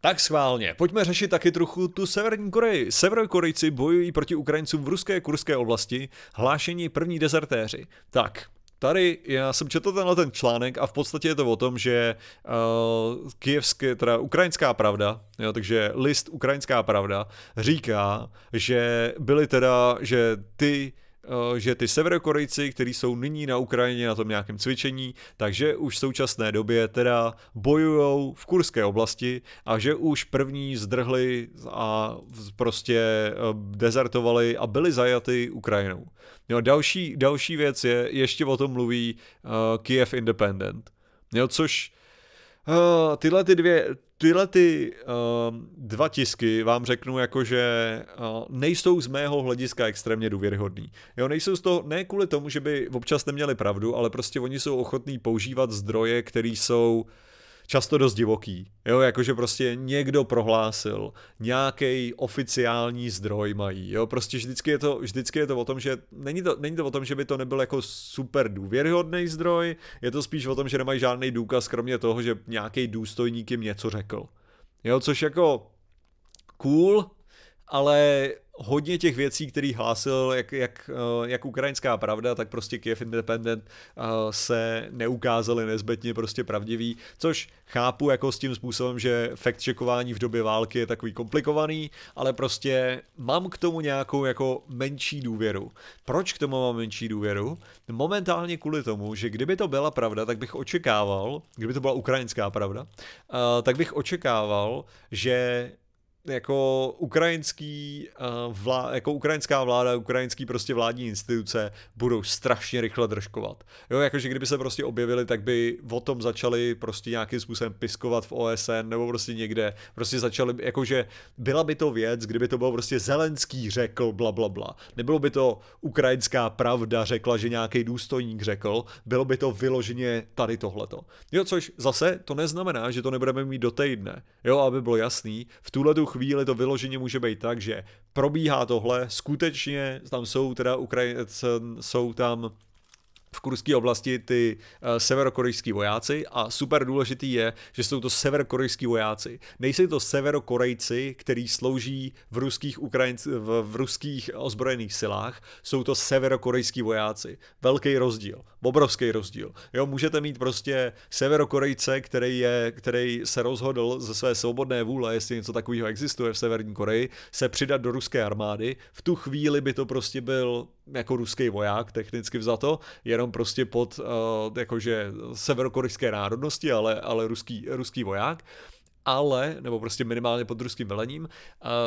Tak schválně, pojďme řešit taky trochu tu Severní Koreji. Severokorejci bojují proti Ukrajincům v ruské kurské oblasti, hlášení první dezertéři. Tak, Tady já jsem četl tenhle ten článek a v podstatě je to o tom, že uh, eh, kijevské, teda ukrajinská pravda, jo, takže list ukrajinská pravda, říká, že byly teda, že ty Eh, že ty severokorejci, kteří jsou nyní na Ukrajině na tom nějakém cvičení, takže už v současné době teda bojují v kurské oblasti a že už první zdrhli a prostě eh, dezertovali a byli zajaty Ukrajinou. No, další, další věc je, ještě o tom mluví uh, Kiev Independent, jo, což uh, tyhle ty dvě, tyhle ty uh, dva tisky vám řeknu jako, že uh, nejsou z mého hlediska extrémně důvěryhodný. Jo, nejsou z toho, ne kvůli tomu, že by občas neměli pravdu, ale prostě oni jsou ochotní používat zdroje, které jsou uh, často dost divoký. Jo, jakože prostě někdo prohlásil, nějaký oficiální zdroj mají. Jo, prostě vždycky je to, vždycky je to o tom, že není to, není to o tom, že by to nebyl jako super důvěryhodný zdroj, je to spíš o tom, že nemají žádný důkaz, kromě toho, že nějaký důstojník jim něco řekl. Jo, což jako cool, ale hodně těch věcí, který hlásil, jak, jak, eh, jak ukrajinská pravda, tak prostě Kiev Independent eh, se neukázaly nezbytně prostě pravdivý, což chápu jako s tím způsobem, že fakt čekování v době války je takový komplikovaný, ale prostě mám k tomu nějakou jako menší důvěru. Proč k tomu mám menší důvěru? Momentálně kvůli tomu, že kdyby to byla pravda, tak bych očekával, kdyby to byla ukrajinská pravda, eh, tak bych očekával, že jako ukrajinský uh, vlá, jako ukrajinská vláda, ukrajinský prostě vládní instituce budou strašně rychle držkovat. Jo, jakože kdyby se prostě objevili, tak by o tom začali prostě nějakým způsobem piskovat v OSN nebo prostě někde. Prostě začali, jakože byla by to věc, kdyby to bylo prostě Zelenský řekl bla bla bla. Nebylo by to ukrajinská pravda řekla, že nějaký důstojník řekl, bylo by to vyloženě tady tohleto. Jo, což zase to neznamená, že to nebudeme mít do týdne. Jo, aby bylo jasný, v tuhle duch chvíli to vyloženě může být tak, že probíhá tohle, skutečně tam jsou teda Ukrajinci, jsou tam v kurské oblasti ty uh, eh, severokorejský vojáci a super důležitý je, že jsou to severokorejský vojáci. Nejsou to severokorejci, kteří slouží v ruských, Ukrajinc, v, v ruských ozbrojených silách, jsou to severokorejský vojáci. Velký rozdíl, obrovský rozdíl. Jo, můžete mít prostě severokorejce, který, je, který se rozhodl ze své svobodné vůle, jestli něco takového existuje v Severní Koreji, se přidat do ruské armády. V tu chvíli by to prostě byl jako ruský voják, technicky vzato, je jenom prostě pod uh, jakože severokorejské národnosti, ale, ale ruský, ruský voják ale, nebo prostě minimálně pod ruským velením,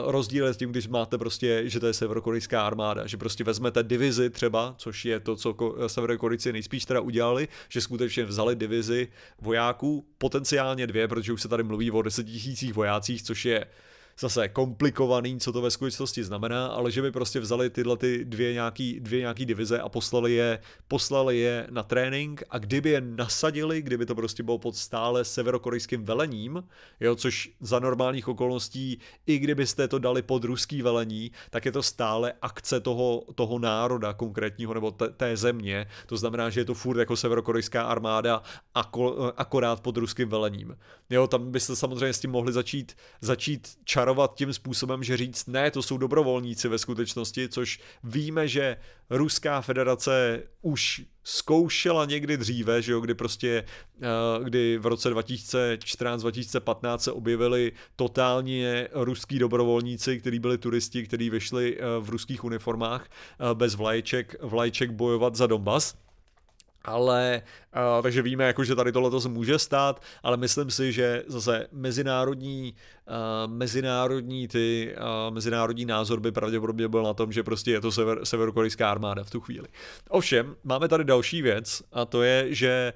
rozdíl je s tím, když máte prostě, že to je severokorejská armáda, že prostě vezmete divizi třeba, což je to, co severokorejci nejspíš teda udělali, že skutečně vzali divizi vojáků, potenciálně dvě, protože už se tady mluví o desetitisících vojácích, což je zase komplikovaný, co to ve skutečnosti znamená, ale že by prostě vzali tyhle ty dvě nějaký, dvě nějaký divize a poslali je, poslali je na trénink a kdyby je nasadili, kdyby to prostě bylo pod stále severokorejským velením, jo, což za normálních okolností, i kdybyste to dali pod ruský velení, tak je to stále akce toho, toho národa konkrétního nebo t- té země, to znamená, že je to furt jako severokorejská armáda ako, akorát pod ruským velením. Jo, tam byste samozřejmě s tím mohli začít, začít čas čarovat tím způsobem, že říct, ne, to jsou dobrovolníci ve skutečnosti, což víme, že Ruská federace už zkoušela někdy dříve, že jo, kdy prostě, eh, kdy v roce 2014-2015 se objevili totálně ruský dobrovolníci, kteří byli turisti, kteří vyšli eh, v ruských uniformách eh, bez vlajček, vlajček bojovat za Donbass. Ale, takže víme, jako, že tady tohle se může stát, ale myslím si, že zase mezinárodní mezinárodní ty, mezinárodní názor by pravděpodobně byl na tom, že prostě je to sever, severokorejská armáda v tu chvíli. Ovšem, máme tady další věc a to je, že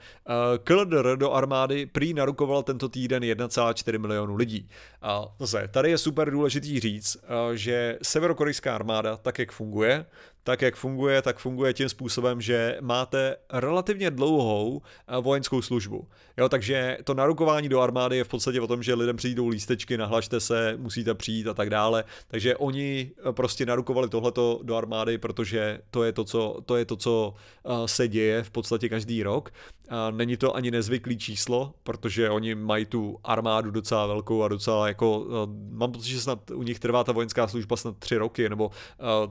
KLDR do armády prý narukoval tento týden 1,4 milionu lidí. A zase, tady je super důležitý říct, že severokorejská armáda, tak jak funguje, tak jak funguje, tak funguje tím způsobem, že máte relativně dlouhou vojenskou službu. Jo, takže to narukování do armády je v podstatě o tom, že lidem přijdou lístečky na nahlašte se, musíte přijít a tak dále. Takže oni eh, prostě narukovali tohleto do armády, protože to je to, co, to je to, co eh, se děje v podstatě každý rok. A není to ani nezvyklý číslo, protože oni mají tu armádu docela velkou a docela jako, eh, mám pocit, že snad u nich trvá ta vojenská služba snad tři roky, nebo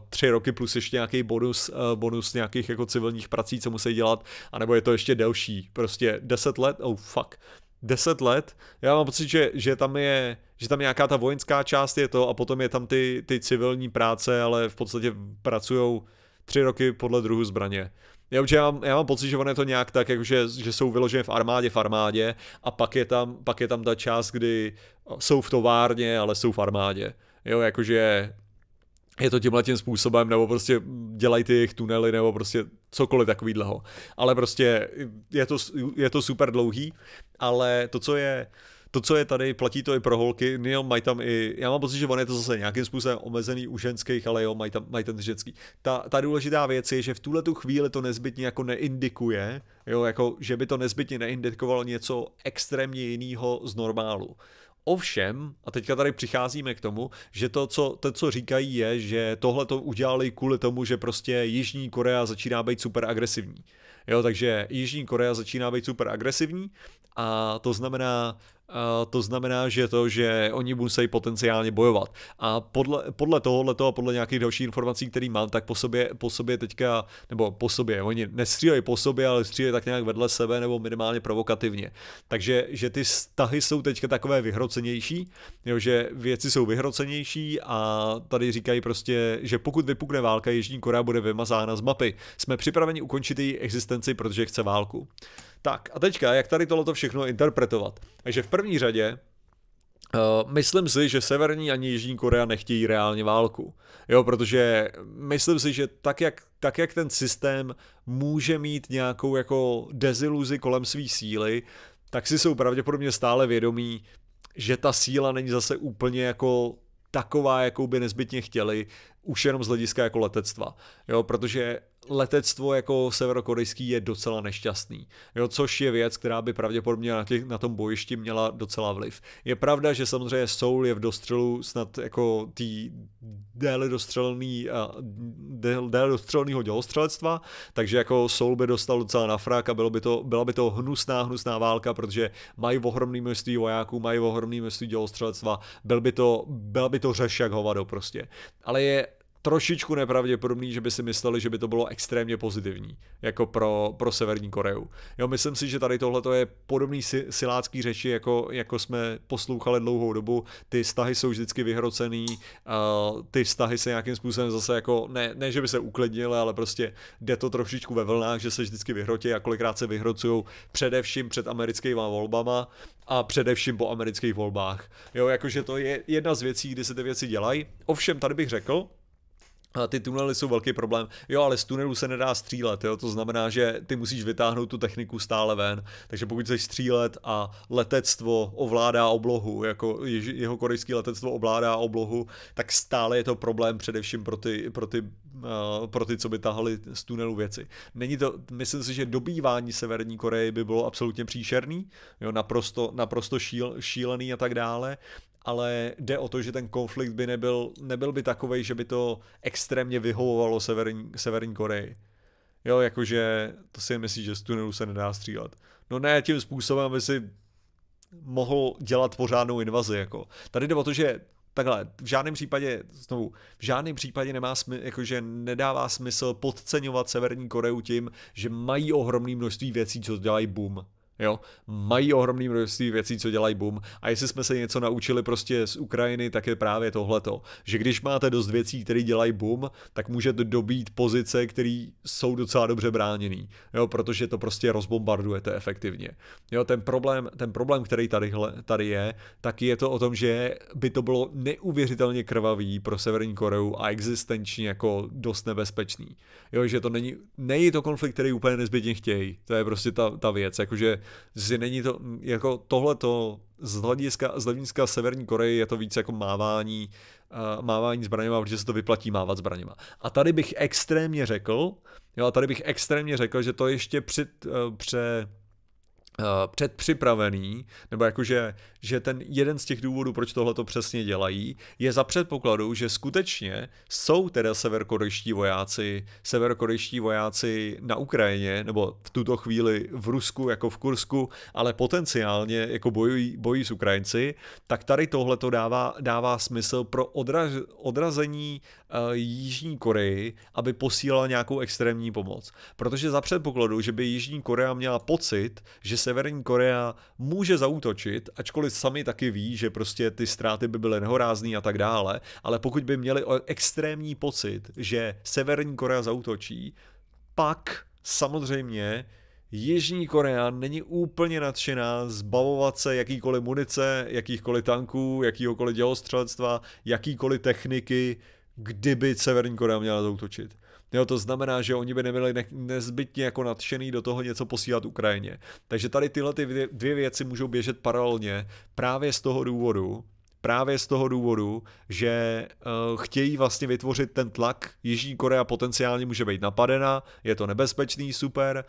tři roky plus ještě nějaký bonus, bonus nějakých jako civilních prací, co musí dělat, anebo je to ještě delší, prostě deset let, oh fuck, 10 let. Já mám pocit, že, že tam je že tam nějaká ta vojenská část je to a potom je tam ty, ty civilní práce, ale v podstatě pracují tři roky podle druhu zbraně. Já, já, mám, já mám pocit, že ono je to nějak tak, jakože, že jsou vyložené v armádě v armádě a pak je, tam, pak je tam ta část, kdy jsou v továrně, ale jsou v armádě. Jo, jakože je to tímhle tím způsobem, nebo prostě dělají ty jejich tunely, nebo prostě cokoliv takovýhleho. Ale prostě je to, je to super dlouhý ale to, co je to, co je tady, platí to i pro holky, Jo, mají tam i, já mám pocit, že on je to zase nějakým způsobem omezený u ženských, ale jo, mají tam, mají ten ženský. Ta, ta důležitá věc je, že v tuhle tu chvíli to nezbytně jako neindikuje, jo, jako, že by to nezbytně neindikovalo něco extrémně jiného z normálu. Ovšem, a teďka tady přicházíme k tomu, že to, co, to, co říkají, je, že tohle to udělali kvůli tomu, že prostě Jižní Korea začíná být super agresivní. Jo, takže Jižní Korea začíná být super agresivní a to znamená, a to znamená, že to, že oni musí potenciálně bojovat. A podle, podle tohohle a podle nějakých dalších informací, které mám, tak po sobě, po sobě teďka, nebo po sobě, oni nestřílejí po sobě, ale střílejí tak nějak vedle sebe nebo minimálně provokativně. Takže že ty vztahy jsou teďka takové vyhrocenější, jo, že věci jsou vyhrocenější a tady říkají prostě, že pokud vypukne válka, Jižní Korea bude vymazána z mapy. Jsme připraveni ukončit její existenci, protože chce válku. Tak a teďka, jak tady tohleto všechno interpretovat? Takže v první řadě eh, myslím si, že Severní ani Jižní Korea nechtějí reálně válku. Jo, protože myslím si, že tak jak, tak jak ten systém může mít nějakou jako deziluzi kolem své síly, tak si jsou pravděpodobně stále vědomí, že ta síla není zase úplně jako taková, jakou by nezbytně chtěli, už jenom z hlediska jako letectva, jo, protože letectvo jako severokorejský je docela nešťastný, jo, což je věc, která by pravděpodobně na, těch, na tom bojišti měla docela vliv. Je pravda, že samozřejmě Soul je v dostřelu snad jako tý déle dostřelný déle dostřelného dělostřelectva, takže jako Soul by dostal docela na frak a bylo by to, byla by to hnusná, hnusná válka, protože mají ohromný množství vojáků, mají ohromný množství dělostřelectva, byl by to, byla by to řeš jak hovado prostě. Ale je trošičku nepravděpodobný, že by si mysleli, že by to bylo extrémně pozitivní, jako pro, pro Severní Koreu. Jo, myslím si, že tady tohle je podobný si, silácký řeči, jako, jako jsme poslouchali dlouhou dobu. Ty vztahy jsou vždycky vyhrocený, uh, ty vztahy se nějakým způsobem zase jako, ne, ne že by se uklidnily, ale prostě jde to trošičku ve vlnách, že se vždycky vyhrotí a kolikrát se vyhrocují především před americkými volbama a především po amerických volbách. Jo, jakože to je jedna z věcí, kdy se ty věci dělají. Ovšem, tady bych řekl, ty tunely jsou velký problém. Jo, ale z tunelu se nedá střílet, jo? to znamená, že ty musíš vytáhnout tu techniku stále ven. Takže pokud chceš střílet a letectvo ovládá oblohu, jako jeho korejský letectvo ovládá oblohu, tak stále je to problém především pro ty, pro ty, uh, pro ty co by tahali z tunelu věci. Není to, myslím si, že dobývání Severní Koreje by bylo absolutně příšerný, jo? Naprosto, naprosto šíl, šílený a tak dále, ale jde o to, že ten konflikt by nebyl, nebyl by takový, že by to extrémně vyhovovalo severní, severní Koreji. Jo, jakože to si myslí, že z tunelu se nedá střílet. No ne, tím způsobem by si mohl dělat pořádnou invazi, jako. Tady jde o to, že takhle, v žádném případě, znovu, v žádném případě nemá smysl, jakože nedává smysl podceňovat Severní Koreu tím, že mají ohromné množství věcí, co dělají boom. Jo, mají ohromný množství věcí, co dělají boom. A jestli jsme se něco naučili prostě z Ukrajiny, tak je právě tohleto. Že když máte dost věcí, které dělají boom, tak můžete dobít pozice, které jsou docela dobře bráněný. Jo, protože to prostě rozbombardujete efektivně. Jo, ten problém, ten problém který tady, tady je, tak je to o tom, že by to bylo neuvěřitelně krvavý pro Severní Koreu a existenčně jako dost nebezpečný. Jo, že to není, není to konflikt, který úplně nezbytně chtějí. To je prostě ta, ta věc. Jakože že není to, jako to z hlediska, z hlediska Severní Koreje je to víc jako mávání, uh, mávání zbraněma, protože se to vyplatí mávat zbraněma. A tady bych extrémně řekl, jo, a tady bych extrémně řekl, že to ještě před, uh, pře, Eh, předpřipravený, nebo jakože že ten jeden z těch důvodů, proč tohle to přesně dělají, je za předpokladu, že skutečně jsou teda severkorejští vojáci, severkorejští vojáci na Ukrajině, nebo v tuto chvíli v Rusku jako v Kursku, ale potenciálně jako bojují, bojují s Ukrajinci, tak tady tohle to dává, dává smysl pro odraž, odrazení uh, Jižní Koreji, aby posílala nějakou extrémní pomoc. Protože za předpokladu, že by Jižní Korea měla pocit, že Severní Korea může zautočit, ačkoliv sami taky ví, že prostě ty ztráty by byly nehorázný a tak dále, ale pokud by měli extrémní pocit, že Severní Korea zautočí, pak samozřejmě Jižní Korea není úplně nadšená zbavovat se jakýkoliv munice, jakýchkoliv tanků, jakýhokoliv dělostřelectva, jakýkoliv techniky, kdyby Severní Korea měla zautočit. Jo, to znamená, že oni by nebyli ne- nezbytně jako nadšený do toho něco posílat Ukrajině. Takže tady tyhle ty dvě věci můžou běžet paralelně právě z toho důvodu, právě z toho důvodu, že uh, chtějí vlastně vytvořit ten tlak. Jižní Korea potenciálně může být napadena, je to nebezpečný, super.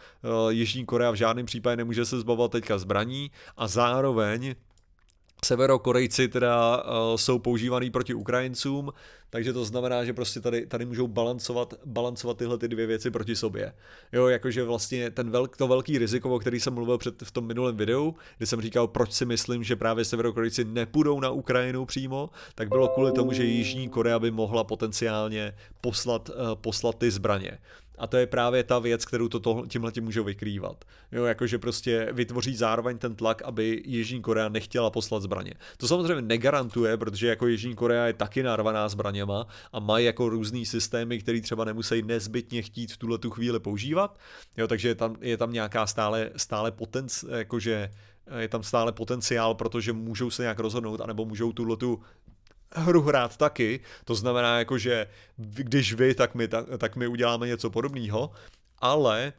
Uh, Jižní Korea v žádném případě nemůže se zbavovat teďka zbraní a zároveň Severokorejci teda eh, jsou používaný proti Ukrajincům, takže to znamená, že prostě tady, tady můžou balancovat, balancovat tyhle ty dvě věci proti sobě. Jo, jakože vlastně ten velk, to velký riziko, o který jsem mluvil před, v tom minulém videu, kdy jsem říkal, proč si myslím, že právě Severokorejci nepůjdou na Ukrajinu přímo, tak bylo kvůli tomu, že Jižní Korea by mohla potenciálně poslat, eh, poslat ty zbraně. A to je právě ta věc, kterou to tímhle tím může vykrývat. Jo, jakože prostě vytvoří zároveň ten tlak, aby Jižní Korea nechtěla poslat zbraně. To samozřejmě negarantuje, protože jako Jižní Korea je taky narvaná zbraněma a mají jako různý systémy, které třeba nemusí nezbytně chtít v tuhle tu chvíli používat. Jo, takže je tam, je tam nějaká stále, stále potenci, jakože je tam stále potenciál, protože můžou se nějak rozhodnout, anebo můžou tuhle tu hru hrát taky, to znamená jako, že když vy, tak my, tak, tak my uděláme něco podobného, ale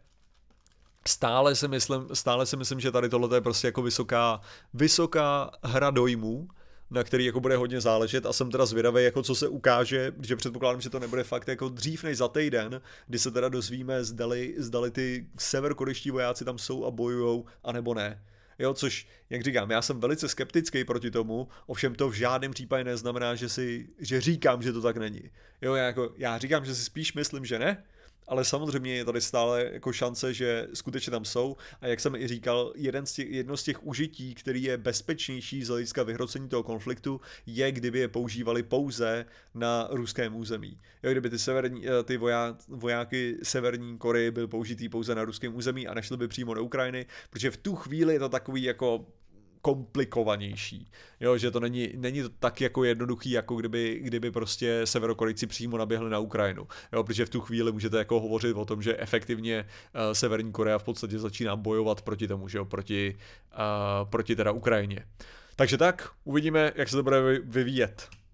stále si myslím, stále si myslím že tady tohle je prostě jako vysoká, vysoká hra dojmů, na který jako bude hodně záležet a jsem teda zvědavý, jako co se ukáže, že předpokládám, že to nebude fakt jako dřív než za týden, kdy se teda dozvíme, zdali, zdali ty severkoreští vojáci tam jsou a bojujou, anebo ne. Jo, což, jak říkám, já jsem velice skeptický proti tomu, ovšem to v žádném případě neznamená, že, si, že říkám, že to tak není. Jo, já, jako, já říkám, že si spíš myslím, že ne, ale samozřejmě je tady stále jako šance, že skutečně tam jsou a jak jsem i říkal, jeden z těch, jedno z těch užití, který je bezpečnější z hlediska vyhrocení toho konfliktu, je kdyby je používali pouze na ruském území. Jo, kdyby ty, severní, eh, ty voja, vojáky severní Koreje byl použitý pouze na ruském území a nešly by přímo do Ukrajiny, protože v tu chvíli je to takový jako komplikovanější. Jo, že to není, není to tak jako jednoduchý, jako kdyby, kdyby prostě severokorejci přímo naběhli na Ukrajinu. Jo, protože v tu chvíli můžete jako hovořit o tom, že efektivně uh, Severní Korea v podstatě začíná bojovat proti tomu, že jo, proti, uh, proti teda Ukrajině. Takže tak, uvidíme, jak se to bude vyvíjet.